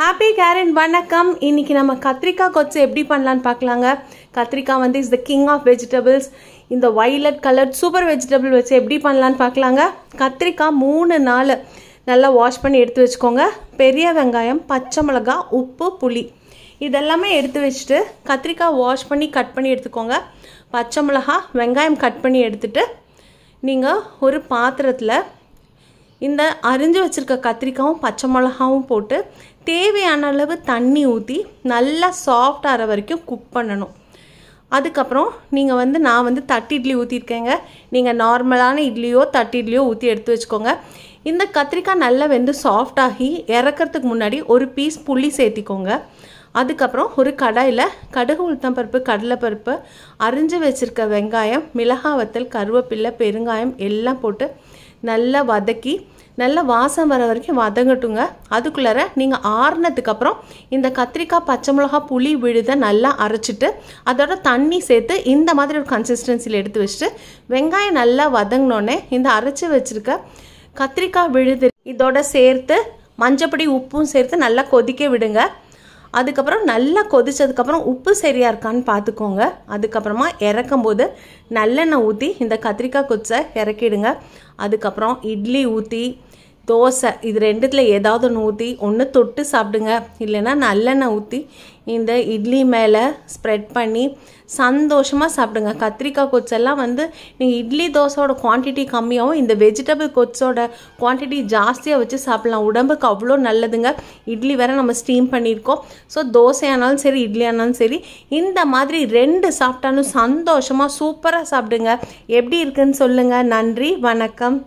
happy கேரன் வணக்கம் இன்றைக்கி நம்ம கத்திரிக்காய் கொச்சு எப்படி பண்ணலான்னு பார்க்கலாங்க கத்திரிக்காய் வந்து is the king of vegetables இந்த வைலட் கலர் சூப்பர் வெஜிடபிள் வச்சு எப்படி பண்ணலான்னு பார்க்கலாங்க கத்திரிக்காய் மூணு நாள் நல்லா வாஷ் பண்ணி எடுத்து வச்சுக்கோங்க பெரிய வெங்காயம் பச்சை மிளகாய் உப்பு புளி இதெல்லாமே எடுத்து வச்சுட்டு கத்திரிக்காய் வாஷ் பண்ணி கட் பண்ணி எடுத்துக்கோங்க பச்சை மிளகா வெங்காயம் கட் பண்ணி எடுத்துகிட்டு நீங்கள் ஒரு பாத்திரத்தில் இந்த அரிஞ்சு வச்சுருக்க கத்திரிக்காவும் பச்சை மிளகாவும் போட்டு தேவையான அளவு தண்ணி ஊற்றி நல்லா சாஃப்ட் ஆகிற வரைக்கும் குக் பண்ணணும் அதுக்கப்புறம் நீங்கள் வந்து நான் வந்து தட்டு இட்லி ஊற்றிருக்கேங்க நீங்கள் நார்மலான இட்லியோ தட்டு இட்லியோ ஊற்றி எடுத்து வச்சுக்கோங்க இந்த கத்திரிக்காய் நல்லா வெந்து சாஃப்டாகி இறக்கிறதுக்கு முன்னாடி ஒரு பீஸ் புளி சேர்த்திக்கோங்க அதுக்கப்புறம் ஒரு கடாயில் கடுகு உளுத்தம் பருப்பு கடலைப்பருப்பு அரிஞ்சு வச்சுருக்க வெங்காயம் மிளகாய் வத்தல் கருவேப்பில்லை பெருங்காயம் எல்லாம் போட்டு நல்லா வதக்கி நல்லா வாசம் வர வரைக்கும் வதங்கட்டுங்க அதுக்குள்ளார நீங்கள் ஆறுனதுக்கப்புறம் இந்த கத்திரிக்காய் பச்சை மிளகா புளி விழுத நல்லா அரைச்சிட்டு அதோட தண்ணி சேர்த்து இந்த மாதிரி ஒரு கன்சிஸ்டன்சியில் எடுத்து வச்சுட்டு வெங்காயம் நல்லா வதங்கினோடனே இந்த அரைச்சி வச்சுருக்க கத்திரிக்காய் விழுது இதோட சேர்த்து மஞ்சப்பொடி உப்பும் சேர்த்து நல்லா கொதிக்க விடுங்க அதுக்கப்புறம் நல்லா கொதிச்சதுக்கப்புறம் உப்பு சரியாக இருக்கான்னு பார்த்துக்கோங்க அதுக்கப்புறமா இறக்கும் போது நல்லெண்ணெய் ஊற்றி இந்த கத்திரிக்காய் கொச்சை இறக்கிடுங்க அதுக்கப்புறம் இட்லி ஊற்றி தோசை இது ரெண்டுத்தில் ஏதாவது ஒன்று ஊற்றி ஒன்று தொட்டு சாப்பிடுங்க இல்லைன்னா நல்லெண்ணெய் ஊற்றி இந்த இட்லி மேலே ஸ்ப்ரெட் பண்ணி சந்தோஷமாக சாப்பிடுங்க கத்திரிக்காய் கொச்செல்லாம் வந்து நீங்கள் இட்லி தோசையோட குவான்டிட்டி கம்மியாகவும் இந்த வெஜிடபிள் கொச்சோட குவான்டிட்டி ஜாஸ்தியாக வச்சு சாப்பிட்லாம் உடம்புக்கு அவ்வளோ நல்லதுங்க இட்லி வேற நம்ம ஸ்டீம் பண்ணியிருக்கோம் ஸோ தோசையானாலும் சரி இட்லி ஆனாலும் சரி இந்த மாதிரி ரெண்டு சாப்பிட்டாலும் சந்தோஷமாக சூப்பராக சாப்பிடுங்க எப்படி இருக்குன்னு சொல்லுங்கள் நன்றி வணக்கம்